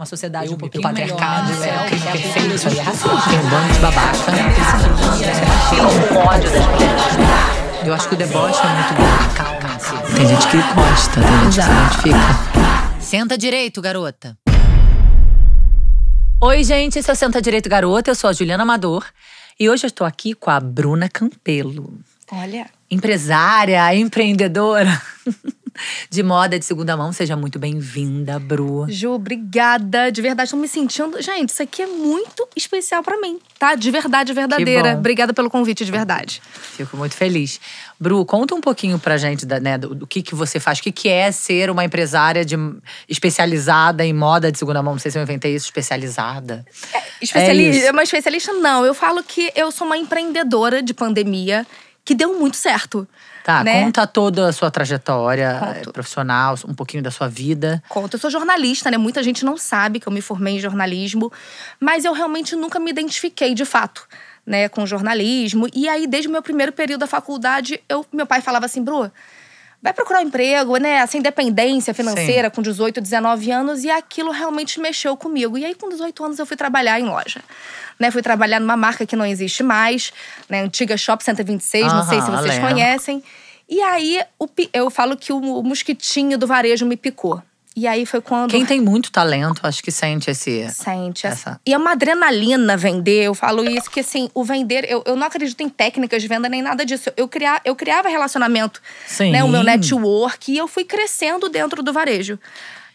uma sociedade eu, um pouquinho patriarcado, é o que é, perfeito, isso aí é racista Tem um bando de babaca, né? Tem Eu acho que o deboche é muito bom. Ah, calma Tem gente que gosta, tem gente que se identifica. Senta direito, garota. Oi, gente, esse é o Senta Direito Garota, eu sou a Juliana Amador. E hoje eu estou aqui com a Bruna Campelo. Olha. Empresária, empreendedora. de moda de segunda mão. Seja muito bem-vinda, Bru. Ju, obrigada. De verdade, tô me sentindo. Gente, isso aqui é muito especial para mim, tá? De verdade, verdadeira. Obrigada pelo convite, de verdade. Fico muito feliz. Bru, conta um pouquinho pra gente da, né, do, do, que, que você faz, o que, que é ser uma empresária de, especializada em moda de segunda mão. Não sei se eu inventei isso, especializada. É, especialista, é, é uma especialista, não. Eu falo que eu sou uma empreendedora de pandemia que deu muito certo. Tá, né? conta toda a sua trajetória eh, Conto. profissional, um pouquinho da sua vida. Conta. Eu sou jornalista, né? Muita gente não sabe que eu me formei em jornalismo, mas eu realmente nunca me identifiquei de fato. Né, com jornalismo. E aí, desde o meu primeiro período da faculdade, eu, meu pai falava assim, Bru, vai procurar um emprego, né? Essa independência financeira Sim. com 18, 19 anos, e aquilo realmente mexeu comigo. E aí, com 18 anos, eu fui trabalhar em loja. Né, fui trabalhar numa marca que não existe mais, né, antiga Shop 126, não sei se vocês conhecem. E aí o, eu falo que o mosquitinho do varejo me picou. E aí foi quando. Quem tem muito talento, acho que sente esse. Sente. É. Essa. E é uma adrenalina vender. Eu falo isso, que assim, o vender. Eu, eu não acredito em técnicas de venda nem nada disso. Eu, criar, eu criava relacionamento, Sim. né? O meu network. E eu fui crescendo dentro do varejo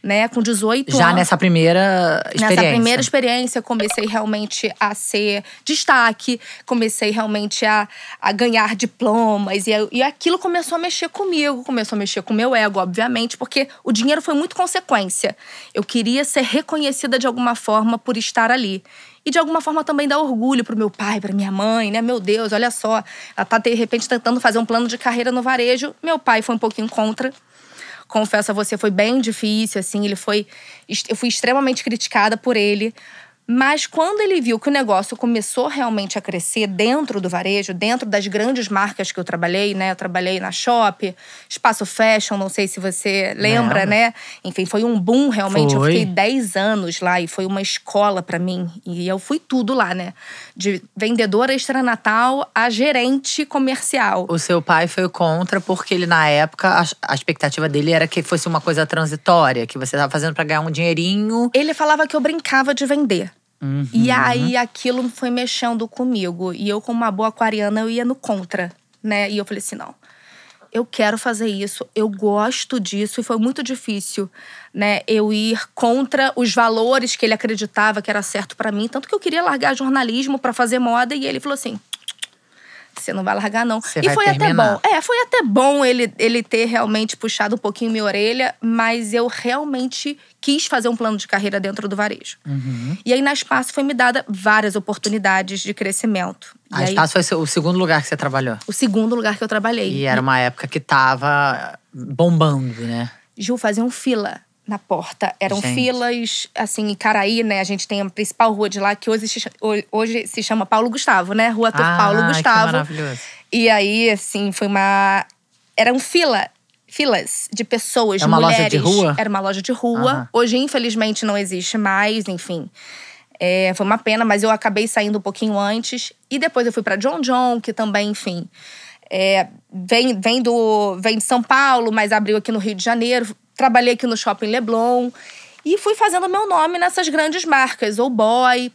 né, com 18 Já anos. Já nessa primeira experiência. Nessa primeira experiência, comecei realmente a ser destaque, comecei realmente a, a ganhar diplomas. E, e aquilo começou a mexer comigo, começou a mexer com o meu ego, obviamente, porque o dinheiro foi muito consequência. Eu queria ser reconhecida de alguma forma por estar ali e de alguma forma também dá orgulho pro meu pai, pra minha mãe, né? Meu Deus, olha só, ela tá de repente tentando fazer um plano de carreira no varejo. Meu pai foi um pouquinho contra, confesso a você, foi bem difícil, assim. Ele foi. Eu fui extremamente criticada por ele, mas quando ele viu que o negócio começou realmente a crescer dentro do varejo, dentro das grandes marcas que eu trabalhei, né? Eu trabalhei na Shop, Espaço Fashion, não sei se você lembra, né? Enfim, foi um boom realmente. Foi. Eu fiquei 10 anos lá e foi uma escola para mim. E eu fui tudo lá, né? De vendedora extranatal a gerente comercial. O seu pai foi contra porque ele na época a expectativa dele era que fosse uma coisa transitória, que você tava fazendo para ganhar um dinheirinho. Ele falava que eu brincava de vender. Uhum. E aí aquilo foi mexendo comigo. E eu, como uma boa aquariana, eu ia no contra, né? E eu falei assim: não, eu quero fazer isso, eu gosto disso. E foi muito difícil, né? Eu ir contra os valores que ele acreditava que era certo para mim. Tanto que eu queria largar jornalismo para fazer moda. E ele falou assim: você não vai largar, não. e foi terminar. até bom. É, foi até bom ele, ele ter realmente puxado um pouquinho minha orelha, mas eu realmente quis fazer um plano de carreira dentro do varejo. Uhum. E aí, na Espaço, foi me dada várias oportunidades de crescimento. A Espaço foi o segundo lugar que você trabalhou? O segundo lugar que eu trabalhei. E era uma época que tava bombando, né? Ju, faziam fila na porta. Eram gente. filas, assim, em Caraí, né? A gente tem a principal rua de lá, que hoje se, hoje se chama Paulo Gustavo, né? Rua Ator ah, Paulo Gustavo. maravilhoso. E aí, assim, foi uma. Era um fila. Filas de pessoas, é uma mulheres. Loja de rua? Era uma loja de rua. Aham. Hoje, infelizmente, não existe mais, enfim. É, foi uma pena, mas eu acabei saindo um pouquinho antes. E depois eu fui para John John, que também, enfim. É, vem, vem, do, vem de São Paulo, mas abriu aqui no Rio de Janeiro trabalhei aqui no Shopping Leblon e fui fazendo meu nome nessas grandes marcas, ou boy,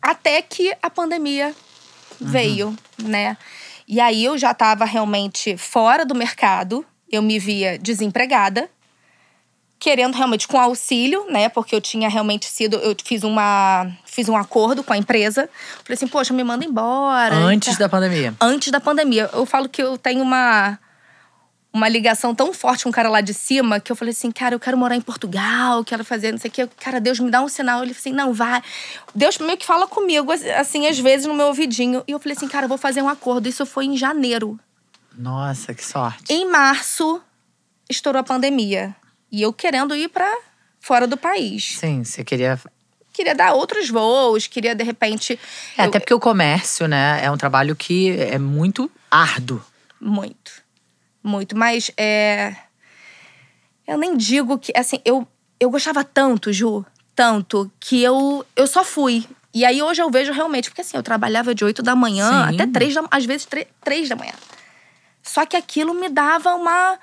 até que a pandemia uhum. veio, né? E aí eu já estava realmente fora do mercado, eu me via desempregada, querendo realmente com auxílio, né? Porque eu tinha realmente sido, eu fiz uma, fiz um acordo com a empresa. Falei assim, poxa, me manda embora. Antes tá... da pandemia. Antes da pandemia. Eu falo que eu tenho uma uma ligação tão forte com um cara lá de cima que eu falei assim, cara, eu quero morar em Portugal, quero fazer não sei o quê. Cara, Deus me dá um sinal. Ele assim, não, vai. Deus meio que fala comigo, assim, às vezes no meu ouvidinho. E eu falei assim, cara, eu vou fazer um acordo. Isso foi em janeiro. Nossa, que sorte. Em março, estourou a pandemia. E eu querendo ir para fora do país. Sim, você queria queria dar outros voos, queria de repente. É, eu... até porque o comércio, né, é um trabalho que é muito árduo. Muito muito. Mas é. Eu nem digo que. Assim, eu, eu gostava tanto, Ju, tanto, que eu, eu só fui. E aí hoje eu vejo realmente, porque assim, eu trabalhava de 8 da manhã Sim. até 3 da, às vezes 3, da manhã. Só que aquilo me dava uma,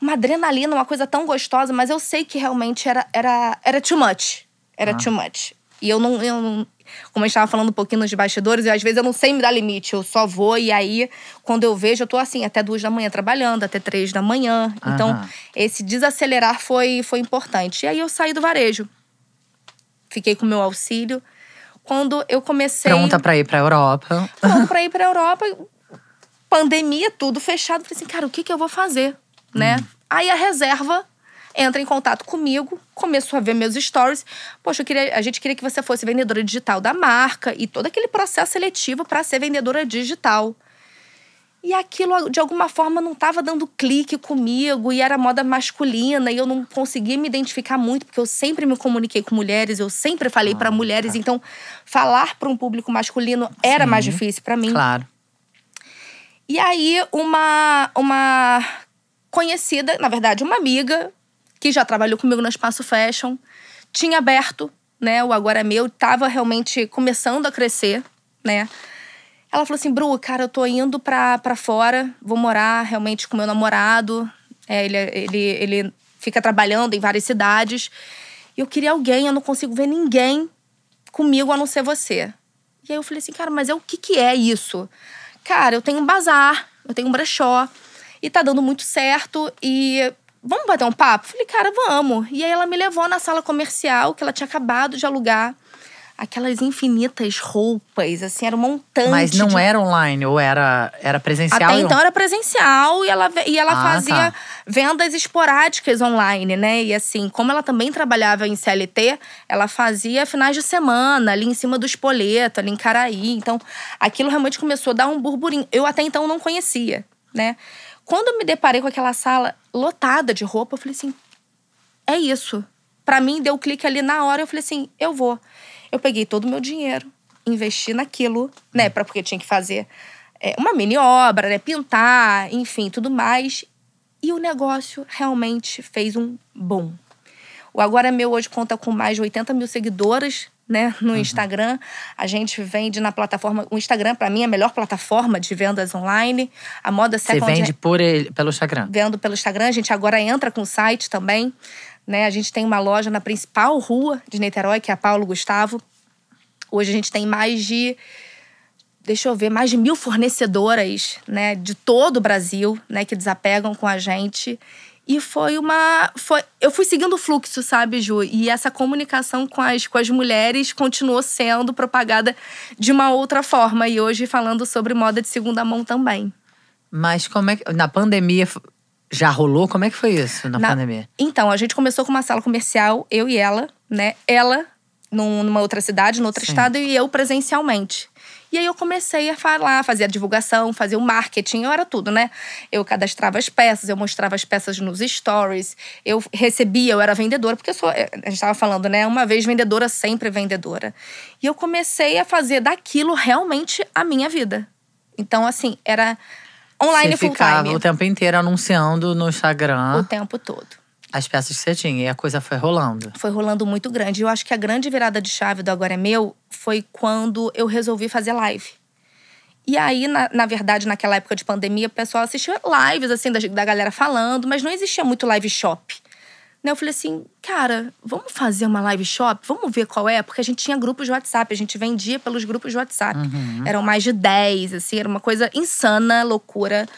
uma adrenalina, uma coisa tão gostosa, mas eu sei que realmente era, era, era too much. Era ah. too much. E eu não, eu não, como a gente estava falando um pouquinho nos bastidores, eu, às vezes eu não sei me dar limite, eu só vou e aí, quando eu vejo, eu tô assim, até duas da manhã trabalhando, até três da manhã. Uhum. Então, esse desacelerar foi, foi importante. E aí eu saí do varejo. Fiquei com meu auxílio. Quando eu comecei. Pronta para ir para Europa. Pronta para ir para Europa. Pandemia, tudo fechado. Falei assim, cara, o que, que eu vou fazer? Né? Hum. Né? Aí a reserva entra em contato comigo, começou a ver meus stories. Poxa, queria, a gente queria que você fosse vendedora digital da marca e todo aquele processo seletivo para ser vendedora digital. E aquilo, de alguma forma, não estava dando clique comigo, e era moda masculina, e eu não conseguia me identificar muito, porque eu sempre me comuniquei com mulheres, eu sempre falei ah, para mulheres, tá. então falar para um público masculino era Sim, mais difícil para mim. Claro. E aí, uma, uma conhecida, na verdade, uma amiga, que já trabalhou comigo no Espaço Fashion, tinha aberto, né? O Agora é Meu, estava realmente começando a crescer, né? Ela falou assim, Bru, cara, eu tô indo pra, pra fora, vou morar realmente com meu namorado. É, ele, é, ele, ele fica trabalhando em várias cidades. e Eu queria alguém, eu não consigo ver ninguém comigo a não ser você. E aí eu falei assim, cara, mas é o que, que é isso? Cara, eu tenho um bazar, eu tenho um brechó, e tá dando muito certo, e vamos bater um papo? Falei, cara, vamos. E aí ela me levou na sala comercial que ela tinha acabado de alugar. Aquelas infinitas roupas, assim, era um montante. Mas não de... era online, ou era, era presencial? Até então era presencial e ela, e ela ah, fazia tá. vendas esporádicas online, né? E assim, como ela também trabalhava em CLT, ela fazia finais de semana, ali em cima do Espoleto, ali em Caraí. Então, aquilo realmente começou a dar um burburinho. Eu até então não conhecia, né? Quando eu me deparei com aquela sala lotada de roupa, eu falei assim: é isso. Para mim, deu um clique ali na hora, eu falei assim: eu vou. Eu peguei todo o meu dinheiro, investi naquilo, né? Pra, porque tinha que fazer é, uma mini obra, né? Pintar, enfim, tudo mais. E o negócio realmente fez um boom. O Agora é Meu hoje conta com mais de 80 mil seguidoras né, no uhum. Instagram. A gente vende na plataforma. O Instagram, para mim, é a melhor plataforma de vendas online. A moda Você vende por ele, pelo Instagram? Vendo pelo Instagram. A gente agora entra com o site também. Né? A gente tem uma loja na principal rua de Niterói, que é a Paulo Gustavo. Hoje a gente tem mais de deixa eu ver, mais de mil fornecedoras né, de todo o Brasil né, que desapegam com a gente. E foi uma. Foi, eu fui seguindo o fluxo, sabe, Ju? E essa comunicação com as, com as mulheres continuou sendo propagada de uma outra forma. E hoje falando sobre moda de segunda mão também. Mas como é que. Na pandemia. Já rolou? Como é que foi isso na, na pandemia? Então, a gente começou com uma sala comercial, eu e ela, né? Ela numa outra cidade, num outro Sim. estado, e eu presencialmente. E aí eu comecei a falar, fazer a divulgação, fazer o marketing, eu era tudo, né? Eu cadastrava as peças, eu mostrava as peças nos stories, eu recebia, eu era vendedora, porque eu sou, eh, a gente estava falando, né? Uma vez vendedora, sempre vendedora. E eu comecei a fazer daquilo realmente a minha vida. Então, assim, era online Você full ficava time. o tempo inteiro anunciando no Instagram. O tempo todo as peças que você tinha. E a coisa foi rolando. Foi rolando muito grande. Eu acho que a grande virada de chave do Agora é Meu foi quando eu resolvi fazer live. E aí, na, na verdade, naquela época de pandemia, o pessoal assistia lives, assim, da, da galera falando, mas não existia muito live shop. Né? Eu falei assim, cara, vamos fazer uma live shop? Vamos ver qual é? Porque a gente tinha grupos de WhatsApp, a gente vendia pelos grupos de WhatsApp. Uhum. Eram mais de 10, assim, era uma coisa insana, loucura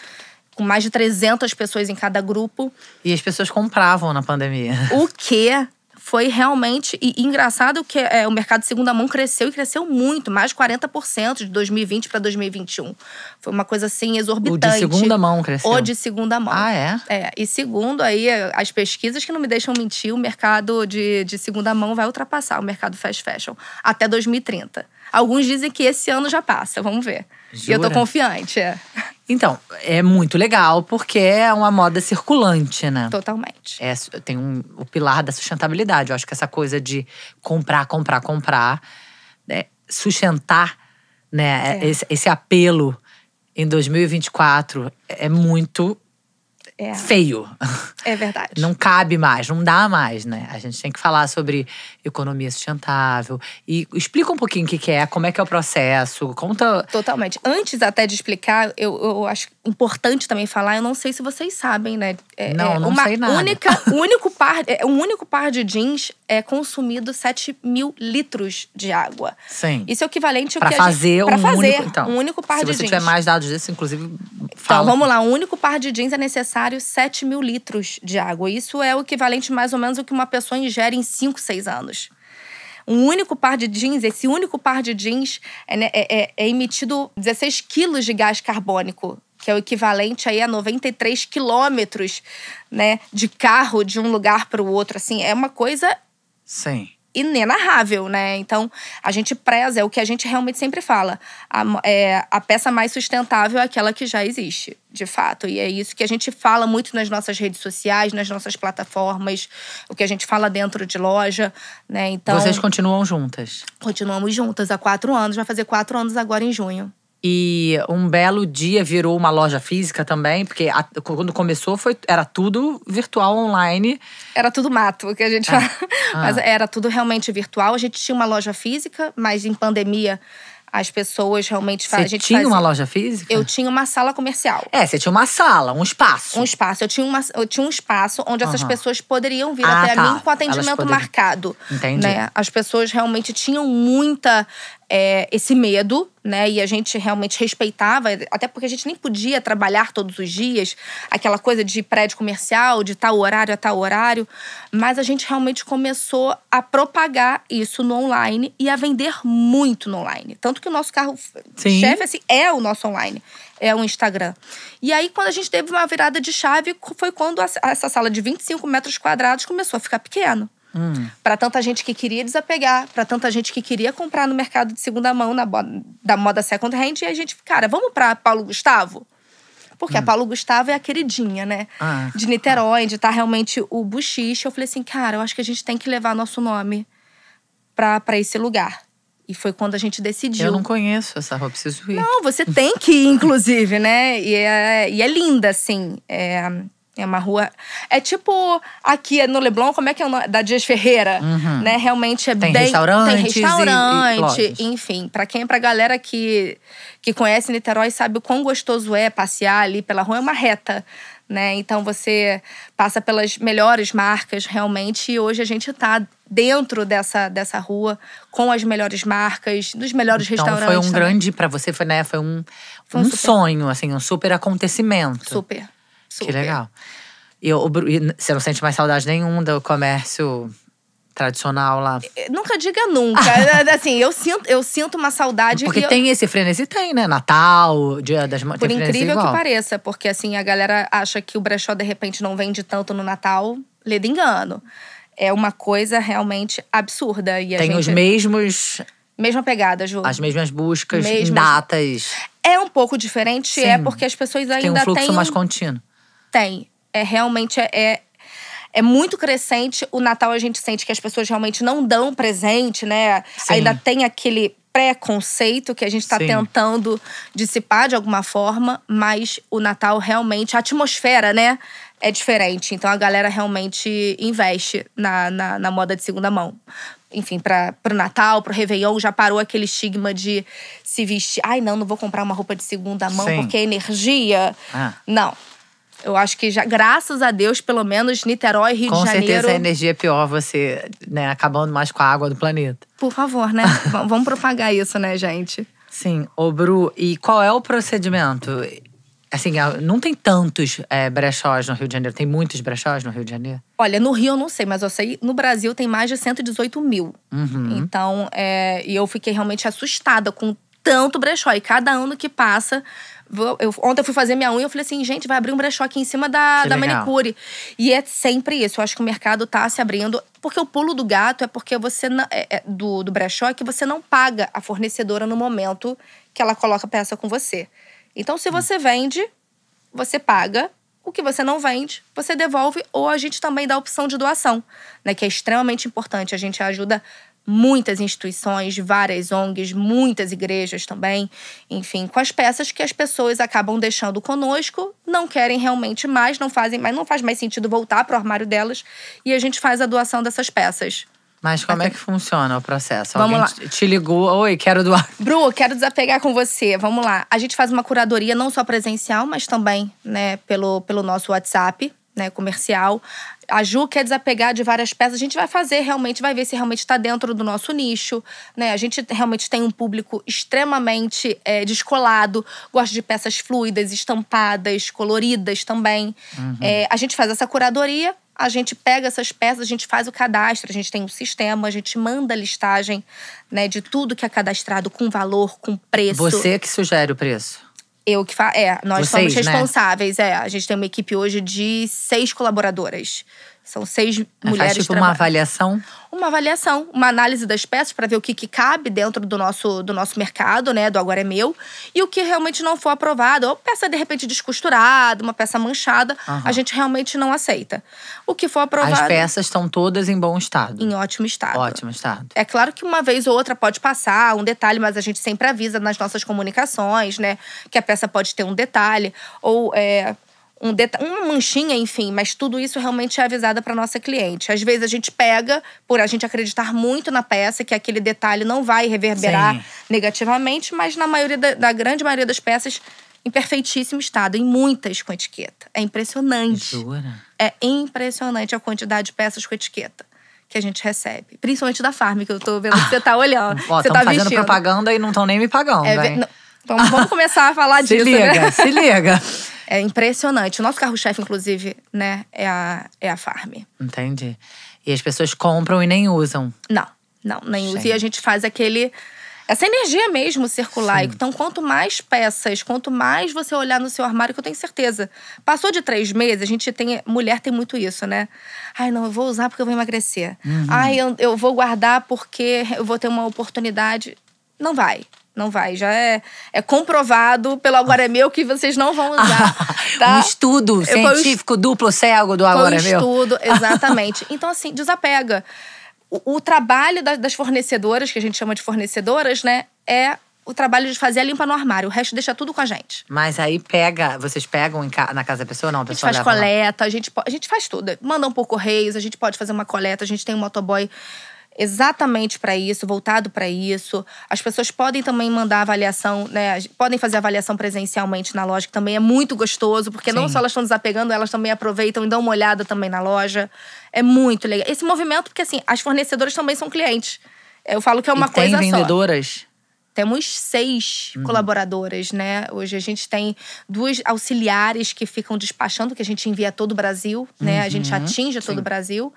com mais de 300 pessoas em cada grupo. E as pessoas compravam na pandemia. O que foi realmente e, engraçado que é, o mercado de segunda mão cresceu e cresceu muito, mais 40% de 2020 para 2021. Foi uma coisa assim exorbitante. Ou de segunda mão cresceu. Ou de segunda mão. Ah, é? É, e segundo aí as pesquisas que não me deixam mentir, o mercado de, de segunda mão vai ultrapassar o mercado fast fashion até 2030. Alguns dizem que esse ano já passa, vamos ver. Jura? E eu tô confiante, é. Então, é muito legal porque é uma moda circulante, né? Totalmente. É, tem um, o pilar da sustentabilidade. Eu acho que essa coisa de comprar, comprar, comprar, né? sustentar né? É. Esse, esse apelo em 2024 é muito é. feio. É verdade. Não cabe mais, não dá mais, né? A gente tem que falar sobre economia sustentável e explica um pouquinho o que é, como é que é o processo, conta. Totalmente. Antes até de explicar, eu, eu acho importante também falar. Eu não sei se vocês sabem, né? É, é, não, não uma sei nada. Única, único par, é, um único par de jeans é consumido 7 mil litros de água. Sim. Isso é equivalente ao que fazer a gente, um fazer único, então, um único par de jeans. Se você tiver mais dados disso, inclusive, então, fala. Então, vamos lá. Um único par de jeans é necessário 7 mil litros de água. Isso é o equivalente mais ou menos ao que uma pessoa ingere em 5, 6 anos um único par de jeans, esse único par de jeans é, né, é, é, é emitido 16 quilos de gás carbônico que é o equivalente aí a 93 quilômetros né, de carro de um lugar para o outro. Assim, é uma coisa Sim. inenarrável, né? Então, a gente preza, é o que a gente realmente sempre fala. A, é, a peça mais sustentável é aquela que já existe, de fato. E é isso que a gente fala muito nas nossas redes sociais, nas nossas plataformas, o que a gente fala dentro de loja, né? Então. Vocês continuam juntas? Continuamos juntas há quatro anos, vai fazer quatro anos agora em junho. E um belo dia virou uma loja física também, porque a, quando começou foi, era tudo virtual online. Era tudo mato, que a gente ah. fala. Ah. Mas era tudo realmente virtual. A gente tinha uma loja física, mas em pandemia as pessoas realmente fazem. Você tinha fazia... uma loja física? Eu tinha uma sala comercial. É, você tinha uma sala, um espaço. Um espaço. Eu tinha, uma, eu tinha um espaço onde uhum. essas pessoas poderiam vir ah, até tá. mim com atendimento marcado. Entendi. Né? As pessoas realmente tinham muita é, esse medo, né? E a gente realmente respeitava, até porque a gente nem podia trabalhar todos os dias, aquela coisa de prédio comercial, de tal horário a tal horário, mas a gente realmente começou a propagar isso no online e a vender muito no online. Tanto que o nosso carro-chefe assim, é o nosso online, é o Instagram. E aí, quando a gente teve uma virada de chave, foi quando essa sala de 25 metros quadrados começou a ficar pequeno. Hum. Para tanta gente que queria desapegar, para tanta gente que queria comprar no mercado de segunda mão na da moda second hand e a gente, cara, vamos para Paulo Gustavo? Porque hum. a Paulo Gustavo é a queridinha, né? Ah, de Niterói, ah. de estar tá realmente o buchiche. Eu falei assim, cara, eu acho que a gente tem que levar nosso nome para esse lugar. E foi quando a gente decidiu. Eu não conheço essa roupa, preciso ir. Não, você tem que ir, inclusive, né? E é, e é linda, assim. É, é uma rua. É tipo aqui é no Leblon, como é que é o nome? Da Dias Ferreira. Uhum. Né? Realmente é tem bem. Restaurantes tem restaurante. E, e enfim, para quem, pra galera que, que conhece Niterói, sabe o quão gostoso é passear ali pela rua. É uma reta. Né? Então você passa pelas melhores marcas realmente e hoje a gente está dentro dessa, dessa rua com as melhores marcas, dos melhores então, restaurantes. Foi um também. grande para você, foi, né? Foi um, foi um, um super... sonho, assim, um super acontecimento. Super. Super. Que legal. E, você não sente mais saudade nenhum do comércio tradicional lá? É, nunca diga nunca. É, assim, eu sinto, eu sinto uma saudade. Porque tem eu... esse frenesi, tem, né? Natal, Dia das Mães. Por incrível igual. que pareça, porque assim, a galera acha que o brechó de repente não vende tanto no Natal, lê engano. É uma coisa realmente absurda. E tem gente... os mesmos. Mesma pegada, Ju. As mesmas buscas, datas. É um pouco diferente, é Sim. é porque as pessoas ainda têm. Tem um fluxo mais contínuo tem. É realmente é, é, é muito crescente. O Natal a gente sente que as pessoas realmente não dão presente, né? Sim. Ainda tem aquele preconceito que a gente está tentando dissipar de alguma forma, mas o Natal realmente, a atmosfera, né? É diferente. Então a galera realmente investe na, na, na moda de segunda mão. Enfim, para o Natal, para o Réveillon, já parou aquele estigma de se vestir. Ai, não, não vou comprar uma roupa de segunda mão Sim. porque é energia. Ah. Não eu acho que já, graças a Deus, pelo menos Niterói, e Rio com de Janeiro. Com certeza a energia é pior você, né, acabando mais com a água do planeta. Por favor, né? Vamos propagar isso, né, gente? Sim. Ô, Bru, e qual é o procedimento? Assim, é, não tem tantos é, brechós no Rio de Janeiro. Tem muitos brechós no Rio de Janeiro? Olha, no Rio eu não sei, mas eu sei. No Brasil tem mais de 118 mil. Uhum. Então, é, e eu fiquei realmente assustada com tanto brechó. E cada ano que passa, eu, ontem eu fui fazer minha unha, eu falei assim, gente, vai abrir um brechó aqui em cima da, da manicure. E é sempre isso. Eu acho que o mercado tá se abrindo. Porque o pulo do gato é porque você. É, é, do, do brechó é que você não paga a fornecedora no momento que ela coloca a peça com você. Então, se hum. você vende, você paga. O que você não vende, você devolve, ou a gente também dá a opção de doação, né? Que é extremamente importante. A gente ajuda muitas instituições, várias ONGs, muitas igrejas também, enfim, com as peças que as pessoas acabam deixando conosco, não querem realmente mais, não fazem, mas não faz mais sentido voltar para o armário delas e a gente faz a doação dessas peças. Mas como é Até. é que funciona o processo? Vamos Alguém lá. te ligou, oi, quero doar. Bru, quero desapegar com você. Vamos lá. A gente faz uma curadoria não só presencial, mas também, né, pelo, pelo nosso WhatsApp né, comercial. A Ju quer desapegar de várias peças. A gente vai fazer realmente, vai ver se realmente está dentro do nosso nicho. Né? A gente realmente tem um público extremamente é, descolado, gosta de peças fluidas, estampadas, coloridas também. Uhum. É, a gente faz essa curadoria, a gente pega essas peças, a gente faz o cadastro, a gente tem um sistema, a gente manda a listagem né, de tudo que é cadastrado com valor, com preço. Você é que sugere o preço? Eu que faço. É, nós Vocês, somos né? responsáveis. Né? É, a gente tem uma equipe hoje de seis colaboradoras. São seis mulheres. Faz, tipo, uma avaliação? Uma avaliação, uma análise das peças para ver o que, que, cabe dentro do nosso, do nosso mercado, né? Do Agora é Meu. E o que realmente não for aprovado, ou peça de repente descosturada, uma peça manchada, uhum. a gente realmente não aceita. O que for aprovado. As peças estão todas em bom estado. Em ótimo estado. Ótimo estado. É claro que uma vez ou outra pode passar um detalhe, mas a gente sempre avisa nas nossas comunicações, né? Que a peça pode ter um detalhe. Ou é, um uma manchinha, enfim, mas tudo isso realmente é avisado para nossa cliente. Às vezes a gente pega por a gente acreditar muito na peça, que aquele detalhe não vai reverberar Sim. negativamente, mas na maioria da, da grande maioria das peças em perfeitíssimo estado, em muitas com etiqueta. É impressionante. Jura? É impressionante a quantidade de peças com etiqueta que a gente recebe. Principalmente da Farm, que eu tô vendo que ah. você tá olhando. você tá fazendo propaganda e não estão nem me pagando. É, então vamos começar a falar se disso. Liga, né? Se liga, se liga. É impressionante. O nosso carro-chefe, inclusive, né, é a, é a Farm. Entendi. E as pessoas compram e nem usam. Não, não, nem usam. E a gente faz aquele. Essa energia mesmo circular. Sim. Então, quanto mais peças, quanto mais você olhar no seu armário, que eu tenho certeza. Passou de três meses, a gente tem. Mulher tem muito isso, né? Ai, não, eu vou usar porque eu vou emagrecer. Uhum. Ai, eu, eu vou guardar porque eu vou ter uma oportunidade. Não vai. Não vai, já é, é comprovado pelo agora Meu que vocês não vão usar. Tá? um estudo científico est... duplo cego do Aguaremeu. Um estudo, exatamente. então, assim, desapega. O, o, trabalho das fornecedoras, que a gente chama de fornecedoras, né, é o trabalho de fazer a limpa no armário. O resto deixa tudo com a gente. Mas aí pega, vocês pegam na casa da pessoa não? A, pessoa a gente faz coleta, a gente, a gente faz tudo. Mandam por correios, a gente pode fazer uma coleta, a gente tem um motoboy exatamente para isso, voltado para isso. As pessoas podem também mandar avaliação, né? Podem fazer avaliação presencialmente na loja, que também é muito gostoso, porque Sim. não só elas estão desapegando, elas também aproveitam e dão uma olhada também na loja. É muito legal. Esse movimento, porque assim, as fornecedoras também são clientes. Eu falo que é uma e coisa tem vendedoras? Só. Temos seis uhum. colaboradoras, né? Hoje a gente tem duas auxiliares que ficam despachando, que a gente envia a todo o Brasil, né? Uhum. A gente uhum. atinge todo Sim. o Brasil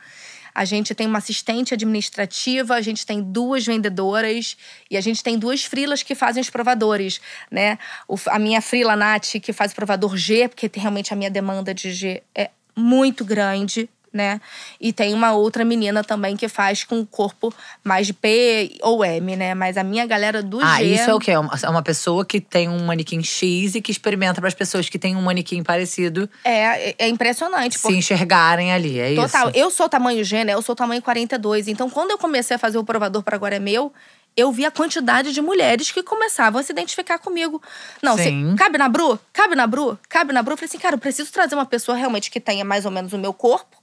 a gente tem uma assistente administrativa, a gente tem duas vendedoras e a gente tem duas frilas que fazem os provadores, né? O, a minha frila Nath, que faz o provador G, porque realmente a minha demanda de G é muito grande, né? E tem uma outra menina também que faz com o corpo mais de P ou M, né? Mas a minha galera do ah, G. Ah, isso é o quê? É, é uma pessoa que tem um manequim X e que experimenta para as pessoas que têm um manequim parecido. É, é impressionante. Se enxergarem ali, é total. isso. Total. Eu sou tamanho G, né? Eu sou tamanho 42. Então, quando eu comecei a fazer o provador para agora é meu, eu vi a quantidade de mulheres que começavam a se identificar comigo. Não, se, cabe na Bru? Cabe na Bru? Cabe na Bru? Eu falei assim, cara, eu preciso trazer uma pessoa realmente que tenha mais ou menos o meu corpo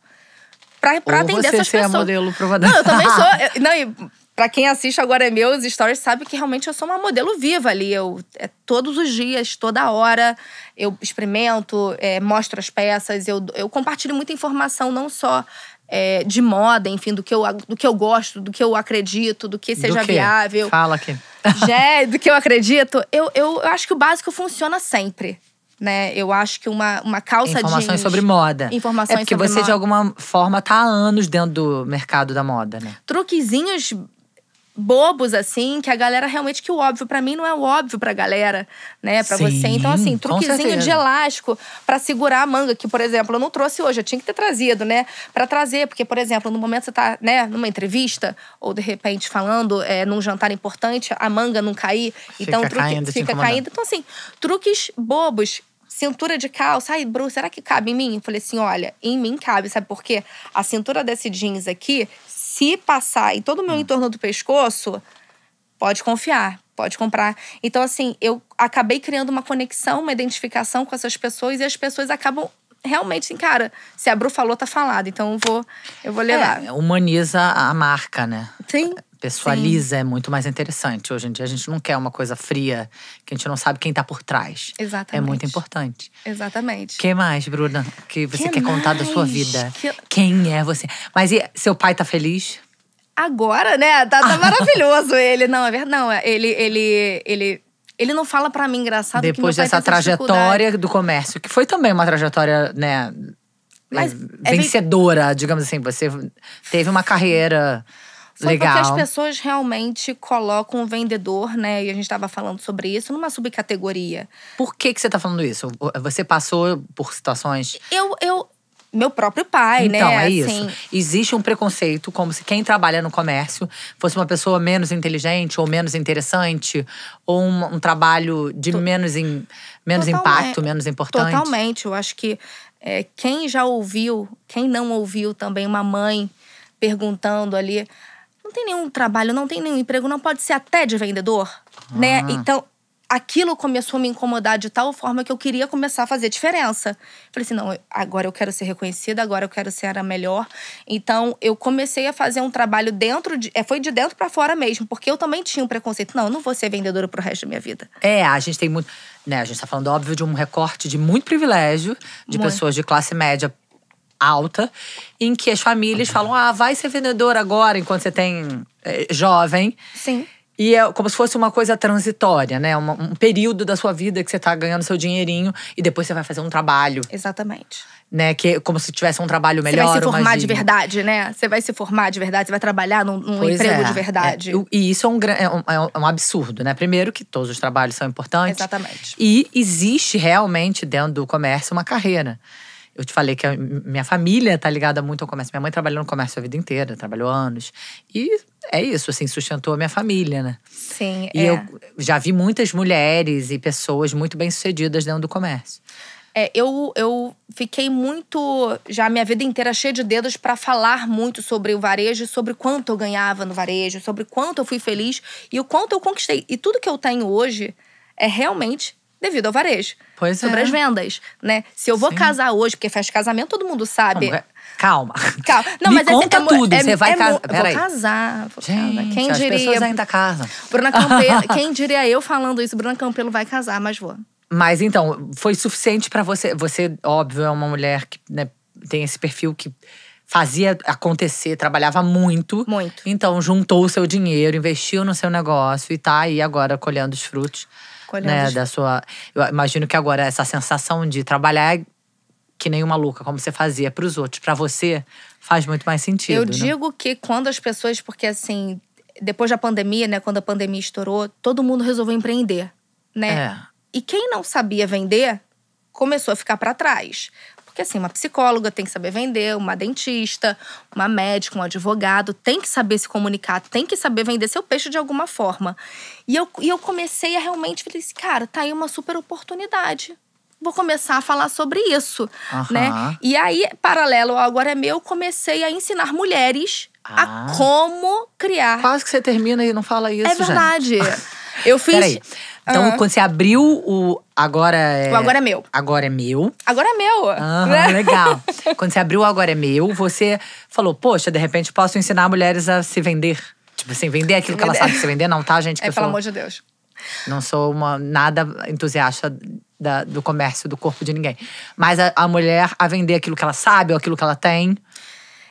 pra, pra atender essas pessoas. modelo provadora. Não, eu também sou. Eu, não, e pra quem assiste agora é meus stories, sabe que realmente eu sou uma modelo viva ali. Eu, é, todos os dias, toda hora, eu experimento, é, mostro as peças, eu, eu compartilho muita informação, não só é, de moda, enfim, do que, eu, do que eu gosto, do que eu acredito, do que seja do viável. Fala aqui. Já, do que eu acredito. Eu, eu, eu acho que o básico funciona sempre né? Eu acho que uma, uma calça Informações jeans… Informações sobre moda. Informações é porque sobre você, moda. de alguma forma, tá há anos dentro do mercado da moda, né? Truquezinhos bobos, assim, que a galera realmente que o óbvio para mim não é o óbvio pra galera, né? Pra você. Então, assim, truquezinho de elástico para segurar a manga, que, por exemplo, eu não trouxe hoje, eu tinha que ter trazido, né? para trazer, porque, por exemplo, no momento você tá, né, numa entrevista, ou de repente falando é, num jantar importante, a manga não cair, então fica então truque, caindo, assim fica caindo. Então, assim, truques bobos cintura de calça. Ai, Bruno será que cabe em mim? Eu falei assim: olha, em mim cabe, sabe por quê? A cintura desse jeans aqui, se passar em todo o meu hum. entorno do pescoço, pode confiar, pode comprar. Então, assim, eu acabei criando uma conexão, uma identificação com essas pessoas e as pessoas acabam realmente assim, cara, se a Bru falou, tá falado. Então eu vou, eu vou é, levar. É, humaniza a marca, né? Sim pessoaliza Sim. é muito mais interessante. Hoje em dia a gente não quer uma coisa fria, que a gente não sabe quem está por trás. Exatamente. É muito importante. Exatamente. O que mais, Bruna, que você que quer mais? contar da sua vida? Que... Quem é você? Mas e, seu pai tá feliz? Agora, né? Tá, tá maravilhoso ele. Não, é verdade. Não, é, ele, ele, ele ele não fala para mim, engraçado, Depois dessa tá trajetória do comércio, que foi também uma trajetória, né? Mas é vencedora, é... digamos assim. Você teve uma carreira foi Legal. porque as pessoas realmente colocam o vendedor, né? E a gente estava falando sobre isso, numa subcategoria. Por que, que você está falando isso? Você passou por situações. Eu. eu meu próprio pai, então, né? Então, é assim... isso. Existe um preconceito, como se quem trabalha no comércio fosse uma pessoa menos inteligente, ou menos interessante, ou um, um trabalho de to... menos, in, menos impacto, é, menos importante. Totalmente. Eu acho que é, quem já ouviu, quem não ouviu também, uma mãe perguntando ali não tem nenhum trabalho, não tem nenhum emprego, não pode ser até de vendedor, né? ah. né? Então, aquilo começou a me incomodar de tal forma que eu queria começar a fazer diferença. Falei assim, não, agora eu quero ser reconhecida, agora eu quero ser a melhor. Então, eu comecei a fazer um trabalho dentro de, é, foi de dentro para fora mesmo, porque eu também tinha um preconceito, não, eu não vou ser vendedora pro resto da minha vida. É, a gente tem muito, né, a gente tá falando óbvio de um recorte de muito privilégio de muito. pessoas de classe média alta, em que as famílias falam: ah, vai ser vendedor agora, enquanto você tem é, jovem. Sim. E é como se fosse uma coisa transitória, né? um período da sua vida que você tá ganhando seu dinheirinho e depois você vai fazer um trabalho. Exatamente. Né? Que é como se tivesse um trabalho melhor. Você vai se formar de verdade, né? Você vai se formar de verdade, você vai trabalhar num, num emprego é, de verdade. É. E isso é, é um, é, um, é um absurdo, né? Primeiro, que todos os trabalhos são importantes. Exatamente. E existe realmente dentro do comércio uma carreira. Eu te falei que a minha família está ligada muito ao comércio. Minha mãe trabalhou no comércio a vida inteira, trabalhou anos. E é isso, assim, sustentou a minha família, né? Sim. E é. eu já vi muitas mulheres e pessoas muito bem-sucedidas dentro do comércio. É, eu, eu fiquei muito, já minha vida inteira, cheia de dedos para falar muito sobre o varejo, sobre quanto eu ganhava no varejo, sobre quanto eu fui feliz e o quanto eu conquistei. E tudo que eu tenho hoje é realmente devido ao varejo. Pois sobre é. as vendas, né? Se eu vou Sim. casar hoje, porque faz casamento todo mundo sabe. É, calma. Calma. Não, Me mas conta é, tudo. É, Você vai é, casar. Vou casar. Vou Gente, casar. Quem as diria? As pessoas ainda casam. Bruna Campelo. quem diria eu falando isso? Bruna Campelo vai casar, mas vou. Mas então, foi suficiente para você. Você, óbvio, é uma mulher que né, tem esse perfil que fazia acontecer, trabalhava muito. Muito. Então, juntou o seu dinheiro, investiu no seu negócio e tá aí agora colhendo os frutos. Colhendo né, da sua. Eu imagino que agora essa sensação de trabalhar é que nem uma louca, como você fazia para os outros, para você faz muito mais sentido. Eu né? digo que quando as pessoas, porque assim, depois da pandemia, né, quando a pandemia estourou, todo mundo resolveu empreender, né? É. E quem não sabia vender começou a ficar para trás. Porque assim, uma psicóloga tem que saber vender, uma dentista, uma médica, um advogado, tem que saber se comunicar, tem que saber vender seu peixe de alguma forma. E eu, e eu comecei a realmente falei assim, cara, tá aí uma super oportunidade vou começar a falar sobre isso, uhum. né? E aí, paralelo ao Agora é Meu, comecei a ensinar mulheres ah. a como criar. Quase que você termina e não fala é isso, É verdade. Gente. Eu fiz… Peraí. Então, uhum. quando você abriu o Agora é. O Agora é Meu. Agora é Meu. Agora é Meu. Uhum, legal. quando você abriu o Agora é Meu, você falou, poxa, de repente posso ensinar mulheres a se vender. Tipo assim, vender aquilo que ela sabe se vender, não, tá, gente? É, pelo sou, amor de Deus. Não sou uma nada entusiasta da, do comércio do corpo de ninguém. Mas a, a mulher a vender aquilo que ela sabe ou aquilo que ela tem.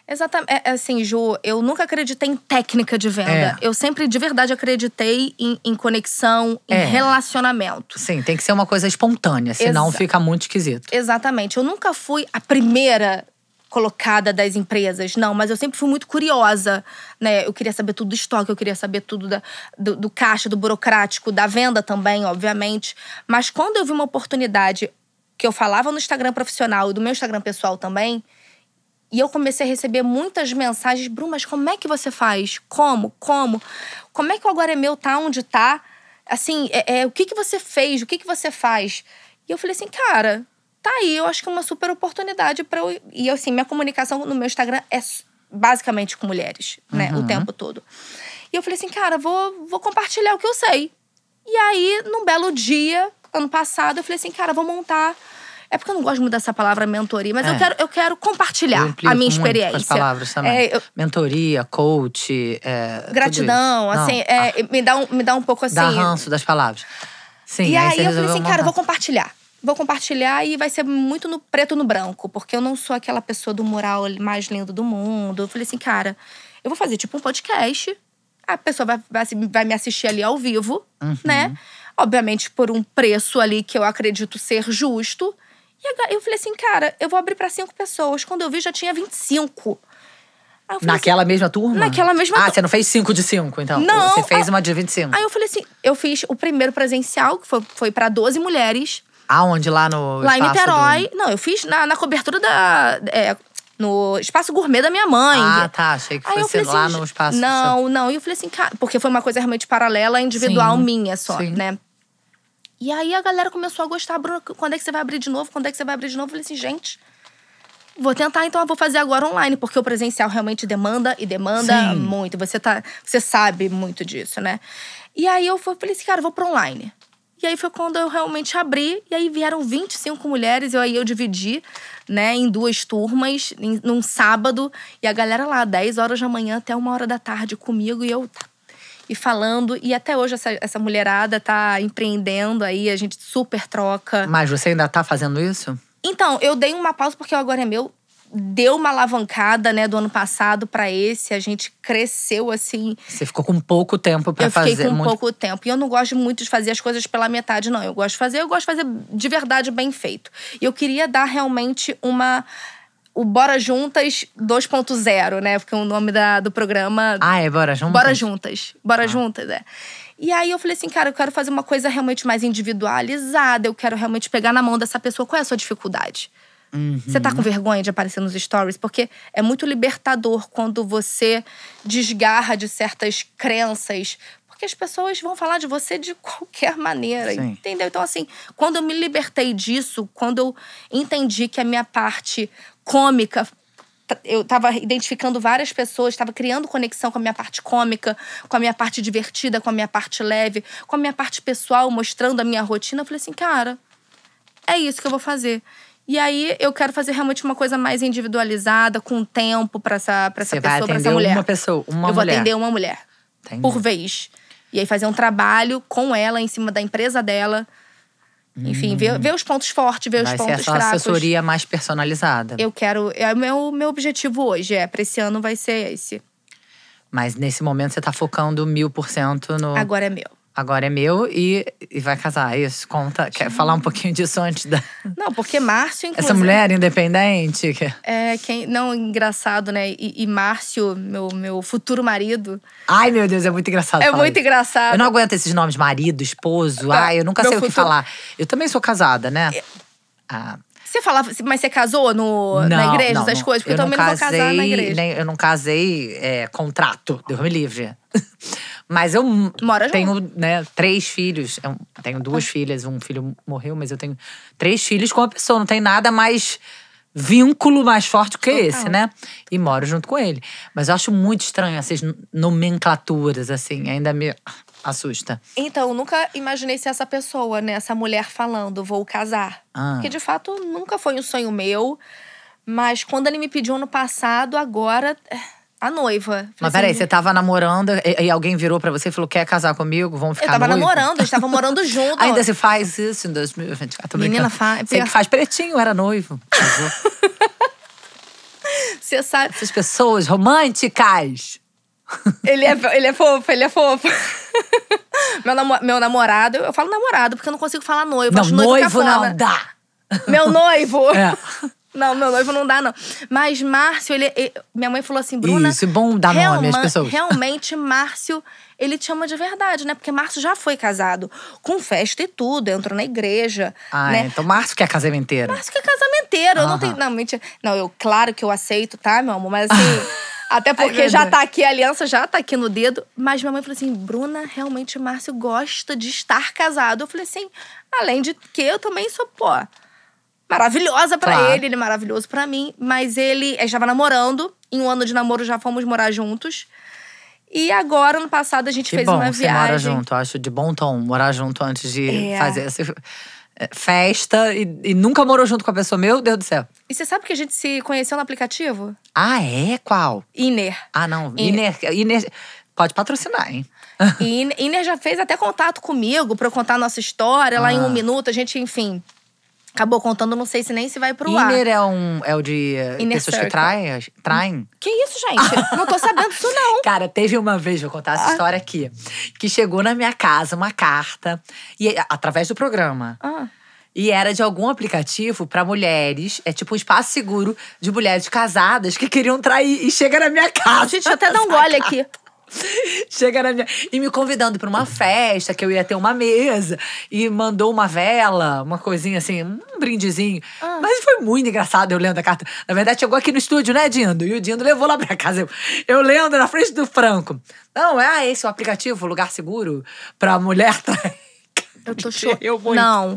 Exatamente. É, é assim, Ju, eu nunca acreditei em técnica de venda. É. Eu sempre, de verdade, acreditei em, em conexão, em é. relacionamento. Sim, tem que ser uma coisa espontânea, senão Exa fica muito esquisito. Exatamente. Eu nunca fui a primeira colocada das empresas, não, mas eu sempre fui muito curiosa, né? Eu queria saber tudo do estoque, eu queria saber tudo da, do, do caixa, do burocrático, da venda também, obviamente. Mas quando eu vi uma oportunidade que eu falava no Instagram profissional e do meu Instagram pessoal também, e eu comecei a receber muitas mensagens, Bruno, mas como é que você faz? Como? Como? Como é que o Agora é Meu tá onde tá? Assim, é, é, o que, que você fez? O que, que você faz? E eu falei assim, cara, tá aí, eu acho que é uma super oportunidade para eu... E assim, minha comunicação no meu Instagram é basicamente com mulheres, né? Uhum. O tempo todo. E eu falei assim, cara, vou, vou compartilhar o que eu sei. E aí, num belo dia, ano passado, eu falei assim, cara, vou montar é porque eu não gosto muito dessa palavra mentoria, mas é. eu, quero, eu quero compartilhar eu a minha experiência. Com as palavras também. É, eu... Mentoria, coach. É, Gratidão, assim, é, me, dá um, me dá um pouco assim. Dá ranço das palavras. Sim, e aí, aí eu falei assim, montar. cara, vou compartilhar. Vou compartilhar e vai ser muito no preto no branco, porque eu não sou aquela pessoa do mural mais lindo do mundo. Eu falei assim, cara, eu vou fazer tipo um podcast. A pessoa vai, vai, vai me assistir ali ao vivo, né? uhum. né? Obviamente por um preço ali que eu acredito ser justo e eu falei assim, cara, eu vou abrir para cinco pessoas. Quando eu vi, já tinha 25. Naquela assim, mesma turma? Naquela mesma Ah, você não fez cinco de cinco então? Não. Você fez a... uma de 25. Aí eu falei assim: eu fiz o primeiro presencial, que foi, foi para 12 mulheres. Aonde? Lá no. Lá em Niterói. Do... Não, eu fiz na, na cobertura da. É, no espaço gourmet da minha mãe. Ah, tá. Achei que aí fosse assim, lá no espaço. Não, seu... não. E eu falei assim, cara, porque foi uma coisa realmente paralela, individual sim, minha só, sim. né? E aí a galera começou a gostar. Bruno, quando é que você vai abrir de novo? Quando é que você vai abrir de novo? Eu falei assim, gente, vou tentar, então eu vou fazer agora online, porque o presencial realmente demanda e demanda Sim. muito. Você, tá, você sabe muito disso, né? E aí eu falei assim, cara, vou pro online. E aí foi quando eu realmente abri, e aí vieram 25 mulheres, eu aí eu dividi, né, em duas turmas, em, num sábado, e a galera lá, 10 horas da manhã até uma hora da tarde comigo, e eu, tá, e falando. E até hoje essa, essa mulherada tá empreendendo aí, a gente super troca. Mas você ainda tá fazendo isso? Então, eu dei uma pausa porque o Agora é Meu deu uma alavancada, né, do ano passado para esse, a gente cresceu assim. Você ficou com pouco tempo para fazer. Eu fiquei com muito... pouco tempo. E eu não gosto muito de fazer as coisas pela metade, não. Eu gosto de fazer, eu gosto de fazer de verdade bem feito. E eu queria dar realmente uma o Bora Juntas 2.0, né? Porque é o nome da, do programa. Ah, é Bora Juntas? Bora Juntas. Bora ah. Juntas, é. E aí eu falei assim, cara, eu quero fazer uma coisa realmente mais individualizada, eu quero realmente pegar na mão dessa pessoa qual é a sua dificuldade. Uhum. Você tá com vergonha de aparecer nos stories? Porque é muito libertador quando você desgarra de certas crenças, porque as pessoas vão falar de você de qualquer maneira, Sim. entendeu? Então, assim, quando eu me libertei disso, quando eu entendi que a minha parte cômica eu estava identificando várias pessoas, estava criando conexão com a minha parte cômica, com a minha parte divertida, com a minha parte leve, com a minha parte pessoal, mostrando a minha rotina. Eu falei assim, cara, é isso que eu vou fazer. E aí eu quero fazer realmente uma coisa mais individualizada, com tempo para essa, pra essa pessoa, para essa mulher. Uma pessoa, uma eu mulher. vou atender uma mulher Entendi. por vez. E aí fazer um trabalho com ela em cima da empresa dela. Enfim, hum. ver, ver os pontos fortes, ver Vai os pontos ser essa fracos. assessoria mais personalizada. Eu quero. É o meu, meu objetivo hoje, é. Para esse ano vai ser esse. Mas nesse momento você tá focando mil por cento no. Agora é meu agora é meu e, e vai casar. É isso, conta. Quer falar um pouquinho disso antes da. Não, porque Márcio. Essa mulher independente. Que... É, quem. Não, engraçado, né? E, e, Márcio, meu, meu futuro marido. Ai, meu Deus, é muito engraçado. É muito isso. engraçado. Eu não aguento esses nomes, marido, esposo. Ah, Ai, eu nunca sei futuro... o que falar. Eu também sou casada, né? É. Ah. Você falava, mas você casou no, não, na igreja, não, essas não, coisas? Porque eu, eu também não casei, vou casar na igreja. Nem, eu não casei é, contrato, Deus me livre. Mas eu Mora tenho né, três filhos. Eu tenho duas ah. filhas, um filho morreu, mas eu tenho três filhos com uma pessoa. Não tem nada mais vínculo mais forte que Total. esse, né? E moro junto com ele. Mas eu acho muito estranho essas nomenclaturas, assim, ainda me assusta. Então, nunca imaginei ser essa pessoa, né? Essa mulher falando, vou casar. Ah. Porque, de fato, nunca foi um sonho meu. Mas quando ele me pediu no passado, agora eh, a noiva. Mas assim, peraí, assim, você tava namorando e, e alguém virou pra você e falou: quer casar comigo? Vamos ficar Eu tava noivo? namorando, a gente tava morando junto. Ainda se faz isso em 2024. Menina, faz. Você que faz pretinho, era noivo. você sabe. Essas pessoas românticas. ele, é, ele é fofo, ele é fofo. meu, namo, meu namorado, eu falo namorado porque eu não consigo falar noivo. Não, acho noivo, noivo é não dá. Meu noivo. É. Não, meu noivo não dá, não. Mas Márcio, ele. ele minha mãe falou assim, Bruna. Isso, é bom dar nome às pessoas. Realmente, Márcio, ele te ama de verdade, né? Porque Márcio já foi casado, com festa e tudo, entrou na igreja. Ah, né? então Márcio quer casamento. inteiro. Márcio quer casamento inteiro. Uhum. Eu não tenho. Não, mentira. Não, eu, claro que eu aceito, tá, meu amor? Mas assim. Até é porque Ai, já tá aqui a aliança, já tá aqui no dedo. Mas minha mãe falou assim: Bruna, realmente Márcio gosta de estar casado. Eu falei assim: além de que eu também sou, pô maravilhosa para claro. ele, ele é maravilhoso para mim. Mas ele estava namorando, em um ano de namoro já fomos morar juntos. E agora, ano passado, a gente que fez bom, uma viagem. Você mora junto, eu acho de bom tom morar junto antes de é. fazer essa é, festa e, e, nunca morou junto com a pessoa. Meu Deus do céu. E você sabe que a gente se conheceu no aplicativo? Ah, é? Qual? Iner. Ah, não. Iner. Iner, Iner pode patrocinar, hein? Iner já fez até contato comigo para eu contar a nossa história ah. lá em ah. um minuto. A gente, enfim, Acabou contando, não sei se nem se vai pro Inner ar. Inner é um é o de Inner pessoas Circle. que traem, traem? Que isso, gente? não tô sabendo disso não. Cara, teve uma vez, vou contar essa ah. história aqui, que chegou na minha casa uma carta e é, através do programa. Ah. E era de algum aplicativo para mulheres. É tipo um espaço seguro de mulheres casadas que queriam trair. E chega na minha casa. Gente, deixa eu até dar um gole aqui. Chega na minha. E me convidando para uma festa, que eu ia ter uma mesa, e mandou uma vela, uma coisinha assim, um brindezinho. Ah. Mas foi muito engraçado eu lendo a carta. Na verdade, chegou aqui no estúdio, né, Dindo? E o Dindo levou lá para casa. Eu, eu lendo na frente do Franco. Não, é ah, esse é o aplicativo, lugar seguro, para mulher. Eu tô chorando. Não.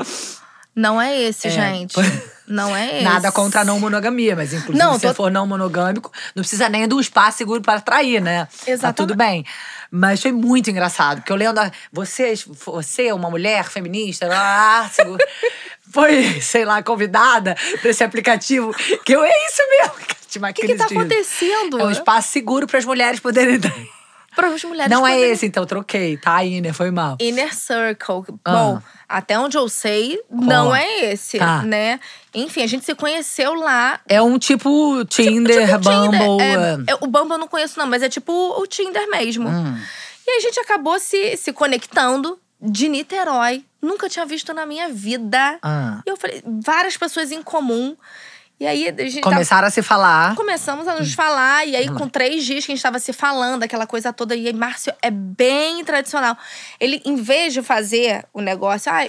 Não é esse, é, gente. Não é esse. Nada contra a não monogamia, mas inclusive não, se tô... for não monogâmico, não precisa nem de um espaço seguro para trair, né? Exatamente. Tá tudo bem. Mas foi muito engraçado, porque eu lendo. A... Vocês, você uma mulher feminista, ah, foi, sei lá, convidada para esse aplicativo. Que eu, é isso mesmo. O que, que tá acontecendo? É um espaço seguro para as mulheres poderem para as mulheres. Não poderem... é esse, então troquei, tá? Inner, foi mal. Inner Circle. Ah. Bom, até onde eu sei, não oh. é esse, tá. né? Enfim, a gente se conheceu lá. É um tipo Tinder, tipo, tipo Bumble. Tinder. É, é, o Bumble eu não conheço, não, mas é tipo o Tinder mesmo. Hum. E a gente acabou se, se conectando de Niterói. Nunca tinha visto na minha vida. Ah. E eu falei, várias pessoas em comum. E aí a gente Começaram tava... a se falar. Começamos a nos falar. E aí, com três dias que a gente estava se falando, aquela coisa toda. E aí, Márcio é bem tradicional. Ele, em vez de fazer o negócio, ah,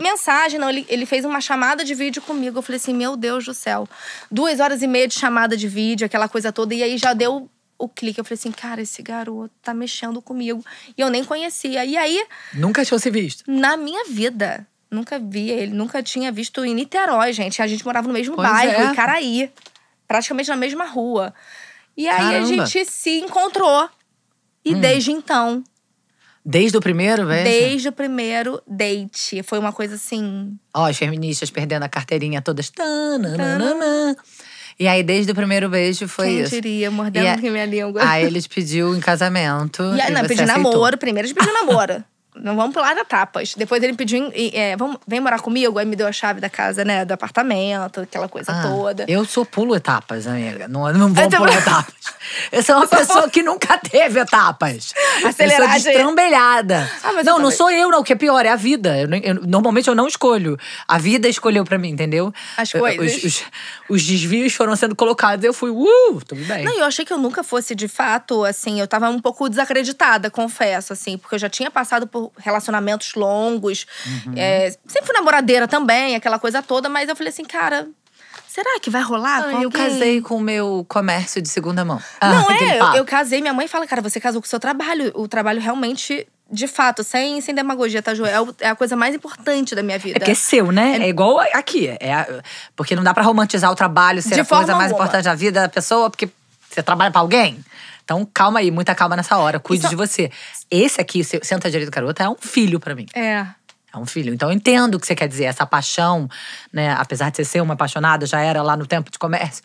mensagem, não. Ele, ele fez uma chamada de vídeo comigo. Eu falei assim: meu Deus do céu. Duas horas e meia de chamada de vídeo, aquela coisa toda. E aí já deu o clique. Eu falei assim, cara, esse garoto tá mexendo comigo. E eu nem conhecia. E aí. Nunca tinha se visto? Na minha vida. Nunca via ele, nunca tinha visto em Niterói, gente. A gente morava no mesmo pois bairro, é. caraí Praticamente na mesma rua. E aí Caramba. a gente se encontrou. E hum. desde então. Desde o primeiro, velho? É desde o primeiro date. Foi uma coisa assim. Ó, as feministas perdendo a carteirinha todas. Tananana. E aí, desde o primeiro beijo, foi Quem isso. Quem diria, mordendo a... minha língua. Aí eles pediu em casamento. E, e não, pediu namoro. Primeiro eles pediu namoro. não vamos pular etapas. Depois ele pediu, é, vamos, vem morar comigo, aí me deu a chave da casa, né, do apartamento, aquela coisa ah, toda. Eu sou pulo etapas, amiga. Não, não vou pular etapas. Eu sou uma pessoa que nunca teve etapas. Acelerada. Eu sou destrambelhada. Ah, não, não sou eu, não. O que é pior é a vida. Eu, eu, normalmente eu não escolho. A vida escolheu pra mim, entendeu? As coisas. Os, os, os desvios foram sendo colocados. Eu fui, uh, tudo bem. Não, eu achei que eu nunca fosse, de fato, assim, eu tava um pouco desacreditada, confesso, assim, porque eu já tinha passado por relacionamentos longos. Uhum. É, sempre fui namoradeira também, aquela coisa toda, mas eu falei assim, cara, será que vai rolar? Ah, eu casei com o meu comércio de segunda mão. Ah, não é, eu, eu, casei, minha mãe fala, cara, você casou com o seu trabalho. O trabalho realmente, de fato, sem, sem demagogia, tá, Ju? É, é a coisa mais importante da minha é vida. É que é seu, né? É, é igual aqui. É porque não dá pra romantizar o trabalho ser de a coisa mais alguma. importante da vida da pessoa, porque você trabalha para alguém. Então, calma aí, muita calma nessa hora. Cuide Isso... de você. Esse aqui, Senta Direito Garota, é um filho para mim. É. É um filho. Então eu entendo o que você quer dizer. Essa paixão, né? Apesar de você ser uma apaixonada, já era lá no tempo de comércio.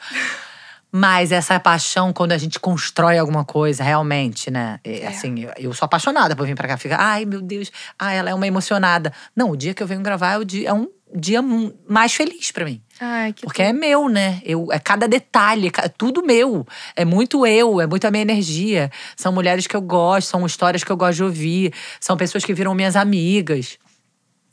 Mas essa paixão, quando a gente constrói alguma coisa, realmente, né? é. Assim, eu, eu, sou apaixonada por vir pra cá. Fica, ai, meu Deus, ai, ah, ela é uma emocionada. Não, o dia que eu venho gravar é, o dia, é um dia mais feliz para mim. Ai, Porque é meu, né? Eu, é cada detalhe, é tudo meu. É muito eu, é muito a minha energia. São mulheres que eu gosto, são histórias que eu gosto de ouvir, são pessoas que viram minhas amigas.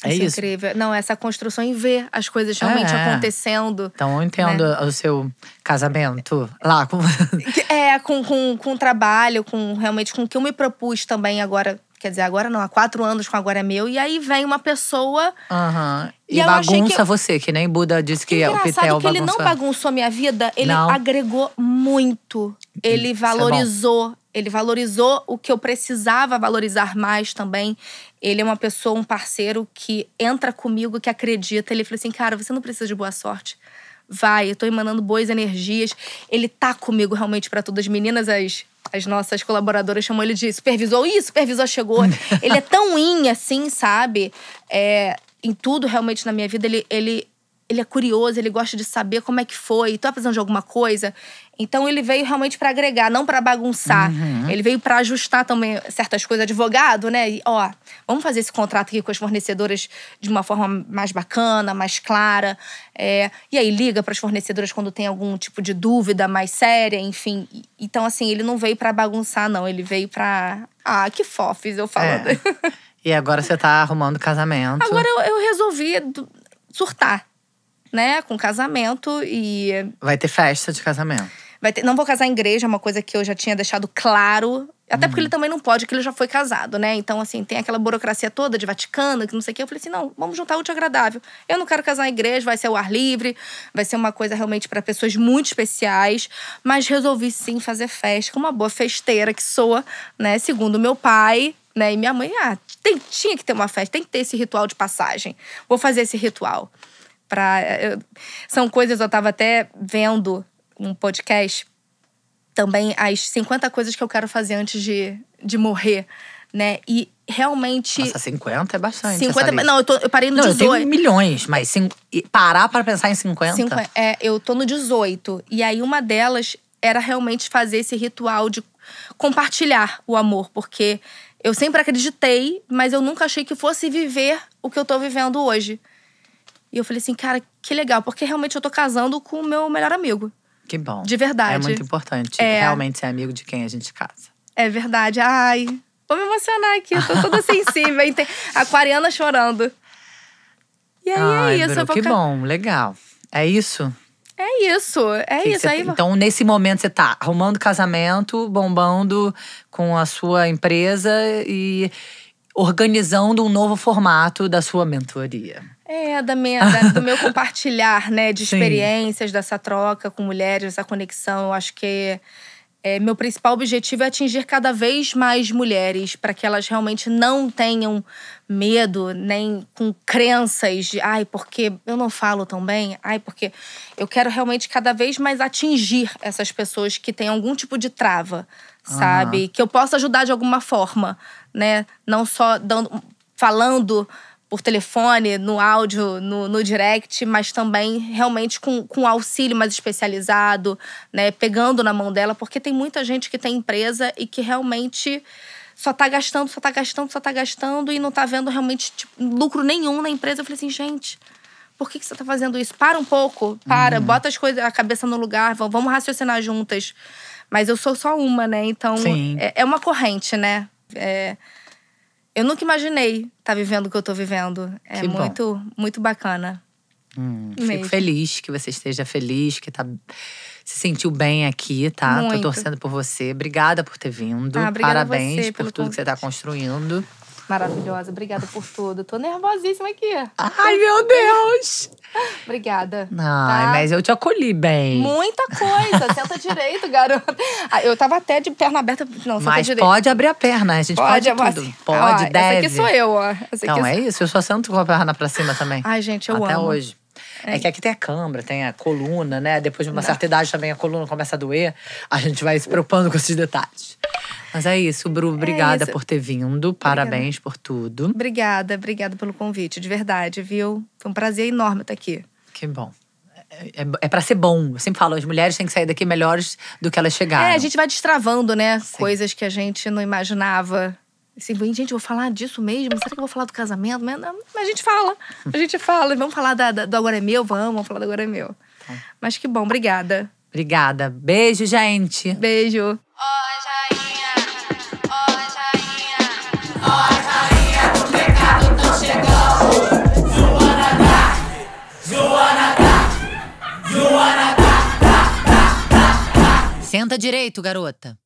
É isso, é isso. incrível. Não, essa construção em ver as coisas realmente é. acontecendo. Então eu entendo né? o seu casamento lá com. É, com, com, com trabalho, com realmente com o que eu me propus também agora quer dizer, agora não, há quatro anos com Agora é Meu, e aí vem uma pessoa. Uhum. E, e bagunça que eu... você, que nem Buda disse que, que é o Pitel que ele não bagunçou minha vida, ele não. agregou muito. Ele hum, Isso é valorizou. É ele valorizou o que eu precisava valorizar mais também. Ele é uma pessoa, um parceiro que entra comigo, que acredita. Ele falou assim: cara, você não precisa de boa sorte vai, eu tô emanando boas energias. Ele tá comigo realmente para todas as meninas, as as nossas colaboradoras chamam ele de supervisor. Ih, supervisor chegou. ele é tão in, assim, sabe? É, em tudo, realmente, na minha vida, ele, ele, ele é curioso, ele gosta de saber como é que foi. tô precisando de alguma coisa? Então ele veio realmente para agregar, não para bagunçar. Uhum. Ele veio para ajustar também certas coisas, advogado, né? E, ó, vamos fazer esse contrato aqui com as fornecedoras de uma forma mais bacana, mais clara. É, e aí liga para as fornecedoras quando tem algum tipo de dúvida mais séria, enfim. Então assim, ele não veio para bagunçar não, ele veio para Ah, que fofes eu falando. É. E agora você tá arrumando casamento. Agora eu, eu resolvi surtar, né, com casamento e Vai ter festa de casamento. Vai ter, não vou casar em igreja, é uma coisa que eu já tinha deixado claro. Até uhum. porque ele uhum. também não pode, porque ele já foi casado, né? Então, assim, tem aquela burocracia toda de Vaticano, que não sei o quê. Eu falei assim: não, vamos juntar útil agradável. Eu não quero casar em igreja, vai ser ao ar livre, vai ser uma coisa realmente para pessoas muito especiais. Mas resolvi sim fazer festa, com uma boa festeira que soa, né? Segundo meu pai, né? E minha mãe, ah, tem, tinha que ter uma festa, tem que ter esse ritual de passagem. Vou fazer esse ritual. Pra, eh, eu, são coisas eu estava até vendo um podcast, também as 50 coisas que eu quero fazer antes de, de morrer, né? E realmente. Nossa, 50 é bastante. 50, não, eu, tô, eu parei no não, 18. Eu tenho milhões, mas sim, parar para pensar em 50. 50. É, eu tô no 18. E aí uma delas era realmente fazer esse ritual de compartilhar o amor, porque eu sempre acreditei, mas eu nunca achei que fosse viver o que eu tô vivendo hoje. E eu falei assim, cara, que legal, porque realmente eu tô casando com o meu melhor amigo. Que bom. De verdade. É muito importante é. realmente ser amigo de quem a gente casa. É verdade. Ai, vou me emocionar aqui. Eu tô toda sensível. Aquariana chorando. E aí é Ai, é isso. Bro, que ficar... bom, legal. É isso? É isso, é que isso. Cê, aí... Então, nesse momento, você tá arrumando casamento, bombando com a sua empresa e organizando um novo formato da sua mentoria. É, da minha, da, do meu compartilhar, né, de experiências, Sim. dessa troca com mulheres, essa conexão. Eu acho que é, meu principal objetivo é atingir cada vez mais mulheres, para que elas realmente não tenham medo, nem com crenças de, ai, porque eu não falo tão bem, ai, porque. Eu quero realmente cada vez mais atingir essas pessoas que têm algum tipo de trava, uhum. sabe? Que eu possa ajudar de alguma forma, né? Não só dando, falando por telefone, no áudio, no, no direct, mas também realmente com, com auxílio mais especializado, né? Pegando na mão dela, porque tem muita gente que tem empresa e que realmente só tá gastando, só tá gastando, só tá gastando e não tá vendo realmente tipo, lucro nenhum na empresa. Eu falei assim, gente, por que, que você está fazendo isso? Para um pouco, para, uhum. bota as coisas, a cabeça no lugar, vamos raciocinar juntas. Mas eu sou só uma, né? Então, é, é, uma corrente, né? É, eu nunca imaginei estar tá vivendo o que eu estou vivendo. É que muito, bom. muito bacana. Hum, fico feliz que você esteja feliz, que tá, se sentiu bem aqui, tá? Muito. Tô torcendo por você. Obrigada por ter vindo. Ah, Parabéns por tudo convite. que você está construindo. Maravilhosa, obrigada por tudo. Tô nervosíssima aqui. Ai, meu Deus! obrigada. Ai, tá? mas eu te acolhi bem. Muita coisa. Senta direito, garota. Ah, eu tava até de perna aberta. Não, senta direito. pode abrir a perna. A gente pode, pode tudo. pode, ó, deve. Essa aqui sou eu, ó. Essa então, sou... é isso. Eu só sento com a perna pra cima também. Ai, gente, eu até amo. Até hoje. É. é. que aqui tem a câmara, tem a coluna, né? Depois de uma Não. certa idade também a coluna começa a doer. A gente vai se preocupando com esses detalhes. Mas é isso, Bru. É obrigada é isso. por ter vindo. Parabéns por tudo. Obrigada, obrigada pelo convite, de verdade, viu? Foi um prazer enorme estar aqui. Que bom é, é, é para ser bom. Eu sempre falo, as mulheres têm que sair daqui melhores do que elas chegaram. É, a gente vai destravando, né? Sim. Coisas que a gente não imaginava. Assim, gente, vou falar disso mesmo? Será que eu vou falar do casamento? Mas, não, a gente fala. A gente fala. Vamos falar da, da, do Agora é Meu? Vamos, vamos falar do Agora é Meu. Tá. Mas que bom, obrigada. Obrigada. Beijo, gente. Beijo. Oh, joinha. Oh, joinha. Oh, rainha do pecado, então tá chegou. Joana tá. Joana da tá, Joana da. Tá, Senta direito, garota.